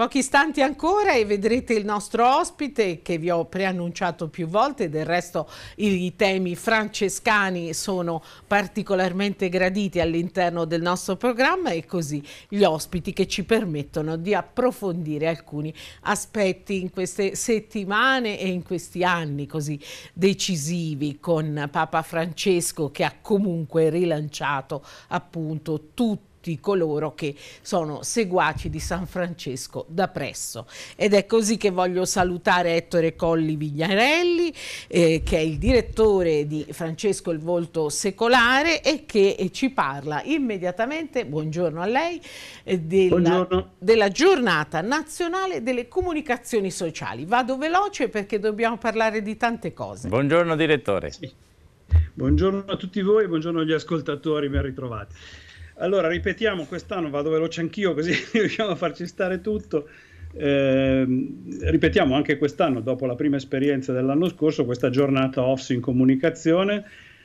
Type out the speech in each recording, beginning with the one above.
Pochi istanti ancora e vedrete il nostro ospite che vi ho preannunciato più volte, del resto i temi francescani sono particolarmente graditi all'interno del nostro programma e così gli ospiti che ci permettono di approfondire alcuni aspetti in queste settimane e in questi anni così decisivi con Papa Francesco che ha comunque rilanciato appunto tutto tutti coloro che sono seguaci di San Francesco da presso. Ed è così che voglio salutare Ettore Colli Vignarelli, eh, che è il direttore di Francesco il Volto Secolare e che eh, ci parla immediatamente, buongiorno a lei, eh, della, buongiorno. della giornata nazionale delle comunicazioni sociali. Vado veloce perché dobbiamo parlare di tante cose. Buongiorno direttore. Sì. Buongiorno a tutti voi, buongiorno agli ascoltatori, ben ritrovati. Allora, ripetiamo, quest'anno vado veloce anch'io così riusciamo a farci stare tutto. Eh, ripetiamo anche quest'anno, dopo la prima esperienza dell'anno scorso, questa giornata off in comunicazione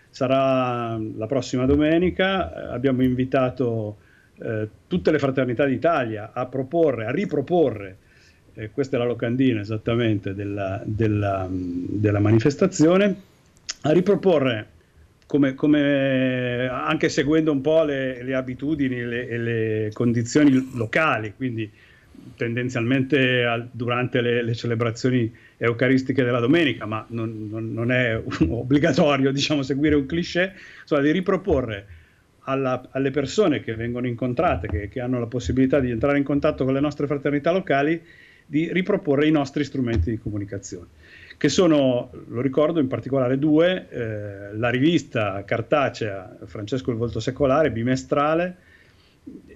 sarà la prossima domenica. Abbiamo invitato eh, tutte le fraternità d'Italia a proporre, a riproporre, eh, questa è la locandina esattamente della, della, della manifestazione, a riproporre come, come, anche seguendo un po' le, le abitudini le, e le condizioni locali, quindi tendenzialmente al, durante le, le, celebrazioni eucaristiche della domenica, ma non, non, non è obbligatorio diciamo, seguire un cliché, insomma, di riproporre alla, alle persone che vengono incontrate, che, che hanno la possibilità di entrare in contatto con le nostre fraternità locali, di riproporre i nostri strumenti di comunicazione che sono, lo ricordo in particolare due, eh, la rivista cartacea Francesco il Volto Secolare, bimestrale,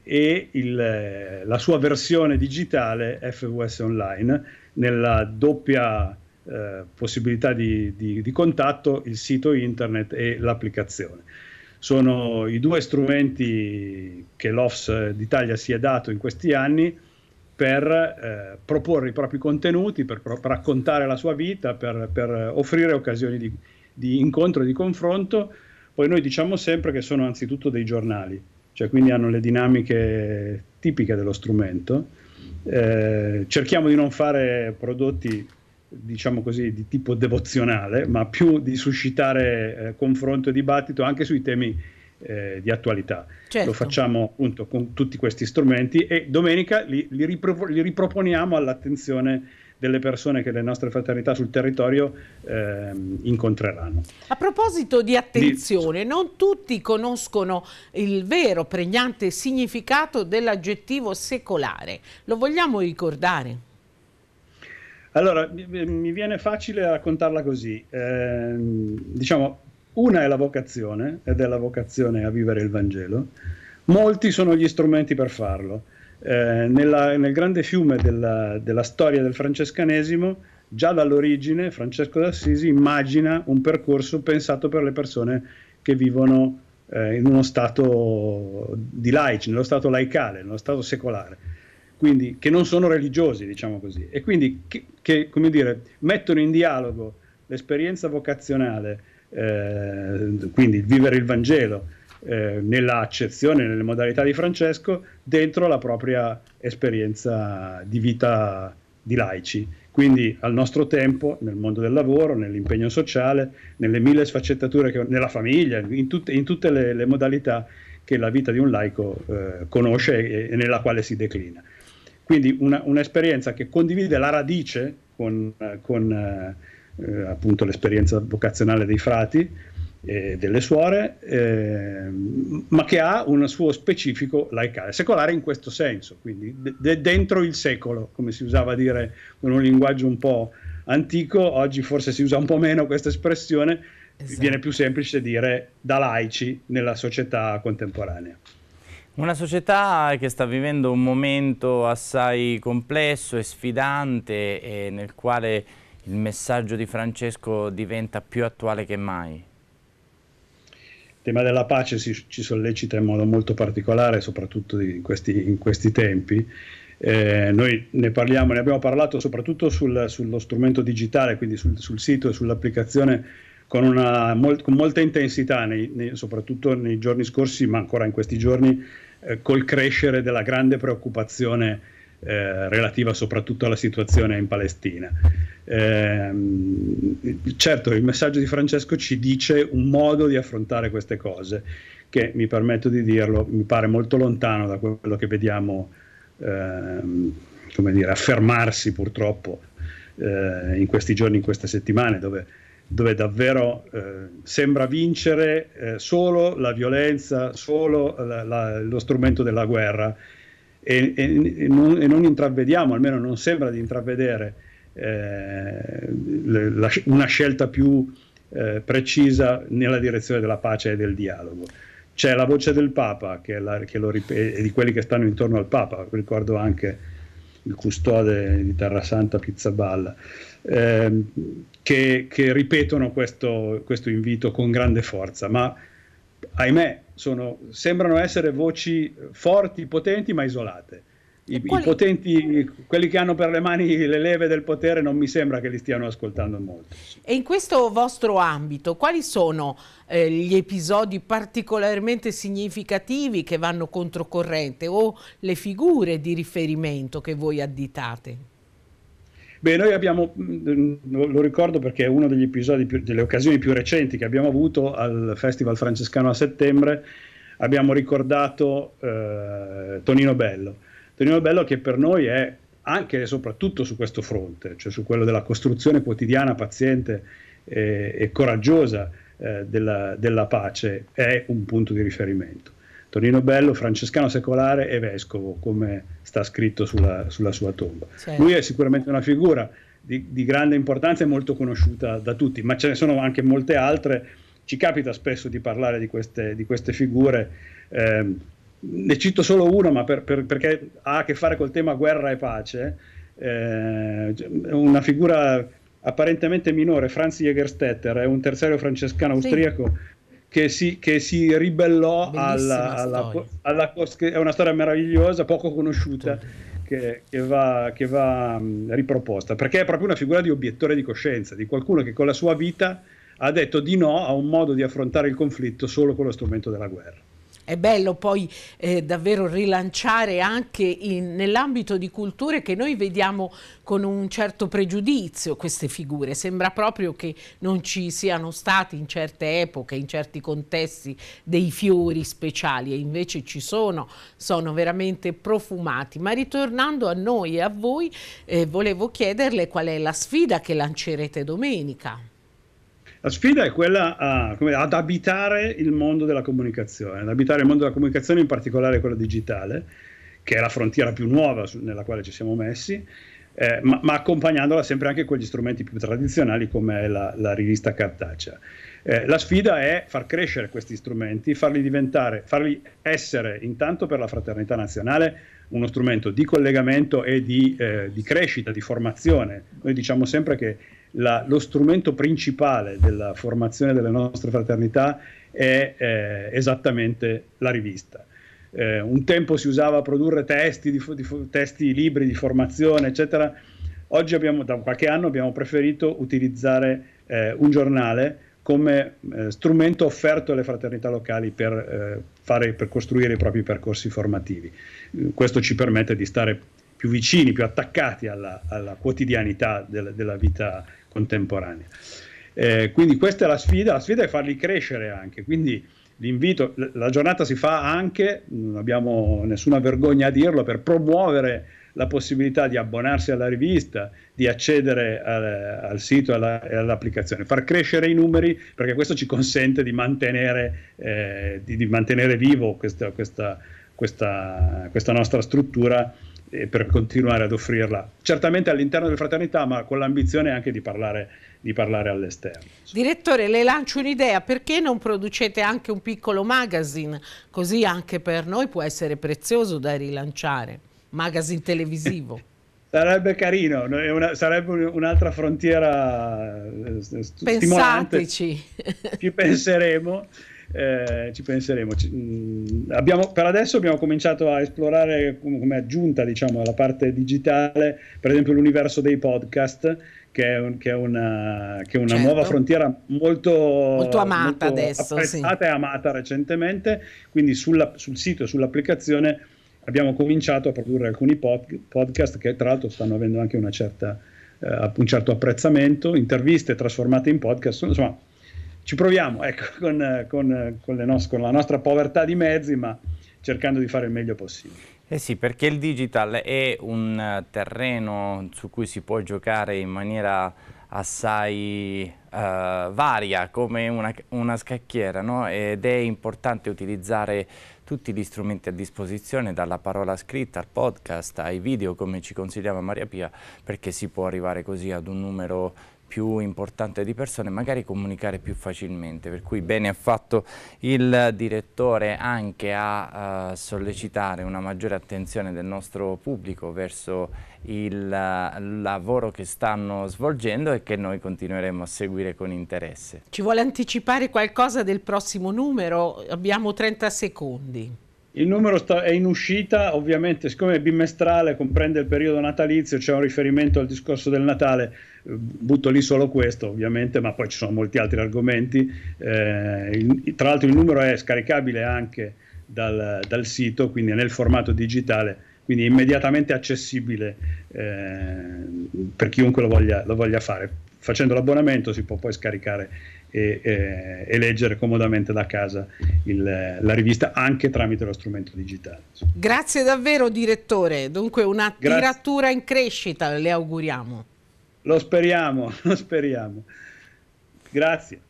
e il, eh, la sua versione digitale FVS Online, nella doppia eh, possibilità di, di, di contatto, il sito internet e l'applicazione sono i due strumenti che l'Ofs d'Italia si è dato in questi anni per eh, proporre i propri contenuti, per, per, raccontare la sua vita, per, per offrire occasioni di, di, incontro e di confronto. Poi noi diciamo sempre che sono anzitutto dei giornali, cioè quindi hanno le dinamiche tipiche dello strumento. Eh, cerchiamo di non fare prodotti diciamo così, di tipo devozionale, ma più di suscitare eh, confronto e dibattito anche sui temi eh, di attualità. Certo. Lo facciamo appunto con tutti questi strumenti e domenica li, li, ripro- li riproponiamo all'attenzione delle persone che le nostre fraternità sul territorio eh, incontreranno. A proposito di attenzione, di... non tutti conoscono il vero pregnante significato dell'aggettivo secolare. Lo vogliamo ricordare? Allora, mi viene facile raccontarla così. Eh, diciamo, una è la vocazione, ed è la vocazione a vivere il Vangelo. Molti sono gli strumenti per farlo. Eh, nella, nel grande fiume della, della storia del francescanesimo, già dall'origine, Francesco d'Assisi immagina un percorso pensato per le persone che vivono eh, in uno stato di laici, nello stato laicale, nello stato secolare, quindi che non sono religiosi, diciamo così, e quindi che, che come dire, mettono in dialogo l'esperienza vocazionale eh, quindi vivere il Vangelo eh, nella accezione, nelle modalità di Francesco, dentro la propria esperienza di vita di laici. Quindi al nostro tempo, nel mondo del lavoro, nell'impegno sociale, nelle mille sfaccettature, che, nella famiglia, in tutte, in tutte le, le, modalità che la vita di un laico eh, conosce e, e, nella quale si declina. Quindi una, un'esperienza che condivide la radice con, con eh, eh, appunto l'esperienza vocazionale dei frati e delle suore, eh, ma che ha un suo specifico laicale, secolare in questo senso, quindi de- dentro il secolo, come si usava a dire con un linguaggio un po' antico, oggi forse si usa un po' meno questa espressione, esatto. viene più semplice dire da laici nella società contemporanea. Una società che sta vivendo un momento assai complesso e sfidante e nel quale il messaggio di Francesco diventa più attuale che mai? Il tema della pace si, ci sollecita in modo molto particolare, soprattutto in questi, in questi tempi. Eh, noi ne parliamo, ne abbiamo parlato soprattutto sul, sullo strumento digitale, quindi sul, sul sito e sull'applicazione con, una, molt, con, molta intensità, nei, nei, soprattutto nei giorni scorsi, ma ancora in questi giorni, eh, col crescere della grande preoccupazione eh, relativa soprattutto alla situazione in Palestina. Eh, certo, il messaggio di Francesco ci dice un modo di affrontare queste cose, che mi permetto di dirlo, mi pare molto lontano da quello che vediamo ehm, come dire, affermarsi purtroppo eh, in questi giorni, in queste settimane, dove, dove davvero eh, sembra vincere eh, solo la violenza, solo la, la, lo strumento della guerra e, e, non, e non intravediamo, almeno non sembra di intravedere eh, la, una scelta più eh, precisa nella direzione della pace e del dialogo. C'è la voce del Papa che, la, che lo, e di quelli che stanno intorno al Papa, ricordo anche il custode di Terrasanta Pizzaballa, ehm, che, che, ripetono questo, questo invito con grande forza, ma ahimè, sono, sembrano essere voci eh, forti, potenti, ma isolate. I, quali... I, potenti, quelli che hanno per le mani le leve del potere, non mi sembra che li stiano ascoltando molto. E in questo vostro ambito, quali sono eh, gli episodi particolarmente significativi che vanno controcorrente o le figure di riferimento che voi additate? Beh, noi abbiamo, mm, lo ricordo perché è uno degli episodi, più, delle occasioni più recenti che abbiamo avuto al Festival Francescano a settembre, abbiamo ricordato eh, Tonino Bello. Tonino Bello che per noi è anche e soprattutto su questo fronte, cioè su quello della costruzione quotidiana, paziente e, eh, e coraggiosa eh, della, della pace, è un punto di riferimento. Tonino Bello, francescano secolare e vescovo, come sta scritto sulla, sulla sua tomba. Certo. Lui è sicuramente una figura di, di, grande importanza e molto conosciuta da tutti, ma ce ne sono anche molte altre. Ci capita spesso di parlare di queste, di queste figure. Eh, ne cito solo una, ma per, per, perché ha a che fare col tema guerra e pace. Eh, una figura apparentemente minore, Franz Jägerstetter, è un terziario francescano austriaco sì che si, che si, ribellò alla, alla, alla, è una storia meravigliosa, poco conosciuta, che, che, va, che va mh, mm, riproposta, perché è proprio una figura di obiettore di coscienza, di qualcuno che con la sua vita ha detto di no a un modo di affrontare il conflitto solo con lo strumento della guerra è bello poi eh, davvero rilanciare anche nell'ambito di culture che noi vediamo con un certo pregiudizio queste figure, sembra proprio che non ci siano stati in certe epoche, in certi contesti dei fiori speciali e invece ci sono, sono veramente profumati. Ma ritornando a noi e a voi, eh, volevo chiederle qual è la sfida che lancerete domenica. La sfida è quella a, come, ad abitare il mondo della comunicazione, ad abitare il mondo della comunicazione, in particolare quello digitale, che è la frontiera più nuova su, nella quale ci siamo messi, eh, ma, ma, accompagnandola sempre anche con gli strumenti più tradizionali come la, la rivista cartacea. Eh, la sfida è far crescere questi strumenti, farli diventare, farli essere intanto per la fraternità nazionale uno strumento di collegamento e di, eh, di crescita, di formazione. Noi diciamo sempre che la, lo strumento principale della formazione delle nostre fraternità è eh, esattamente la rivista. Eh, un tempo si usava a produrre testi, di, di, testi, libri di formazione, eccetera. Oggi abbiamo, da qualche anno abbiamo preferito utilizzare eh, un giornale come eh, strumento offerto alle fraternità locali per, eh, fare, per, costruire i propri percorsi formativi. Questo ci permette di stare più vicini, più attaccati alla, alla quotidianità del, della vita contemporanea. Eh, quindi questa è la sfida, la sfida è farli crescere anche, quindi l'invito, la giornata si fa anche, non abbiamo nessuna vergogna a dirlo, per promuovere la possibilità di abbonarsi alla rivista, di accedere a, al sito e alla, all'applicazione, far crescere i numeri perché questo ci consente di mantenere, eh, di, di mantenere vivo questa, questa, questa, questa nostra struttura eh, per continuare ad offrirla, certamente all'interno delle fraternità, ma con l'ambizione anche di parlare, di parlare all'esterno. Direttore, le lancio un'idea, perché non producete anche un piccolo magazine? Così anche per noi può essere prezioso da rilanciare, magazine televisivo. Sarebbe carino, una, sarebbe un'altra frontiera eh, Pensateci. Ci penseremo. Eh, ci penseremo. Ci, mh, mm, abbiamo, per adesso abbiamo cominciato a esplorare come, come aggiunta diciamo, alla parte digitale, per esempio l'universo dei podcast, che è, un, che è una, che è una certo. nuova frontiera molto, molto amata molto adesso. Sì. e amata recentemente, quindi sulla, sul sito e sull'applicazione abbiamo cominciato a produrre alcuni pod, podcast che tra l'altro stanno avendo anche una certa... Uh, un certo apprezzamento, interviste trasformate in podcast, insomma ci proviamo ecco, con, con, con, nos- con la nostra povertà di mezzi, ma cercando di fare il meglio possibile. Eh sì, perché il digital è un terreno su cui si può giocare in maniera assai eh, varia, come una, una scacchiera, no? ed è importante utilizzare tutti gli strumenti a disposizione, dalla parola scritta al podcast, ai video, come ci consigliava Maria Pia, perché si può arrivare così ad un numero più importante di persone, magari comunicare più facilmente, per cui bene ha fatto il direttore anche a uh, sollecitare una maggiore attenzione del nostro pubblico verso il uh, lavoro che stanno svolgendo e che noi continueremo a seguire con interesse. Ci vuole anticipare qualcosa del prossimo numero? Abbiamo 30 secondi. Il numero sta- è in uscita, ovviamente, siccome è bimestrale, comprende il periodo natalizio, c'è un riferimento al discorso del Natale, eh, butto lì solo questo, ovviamente, ma poi ci sono molti altri argomenti. Eh, il, tra l'altro il numero è scaricabile anche dal, dal sito, quindi nel formato digitale quindi immediatamente accessibile eh, per chiunque lo voglia, lo voglia, fare. Facendo l'abbonamento si può poi scaricare e, e, e leggere comodamente da casa il, la rivista anche tramite lo strumento digitale. Grazie davvero direttore, dunque una Grazie. tiratura in crescita le auguriamo. Lo speriamo, lo speriamo. Grazie.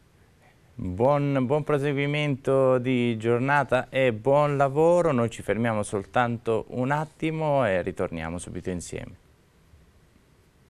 Buon, buon, proseguimento di giornata e buon lavoro, noi ci fermiamo soltanto un attimo e ritorniamo subito insieme.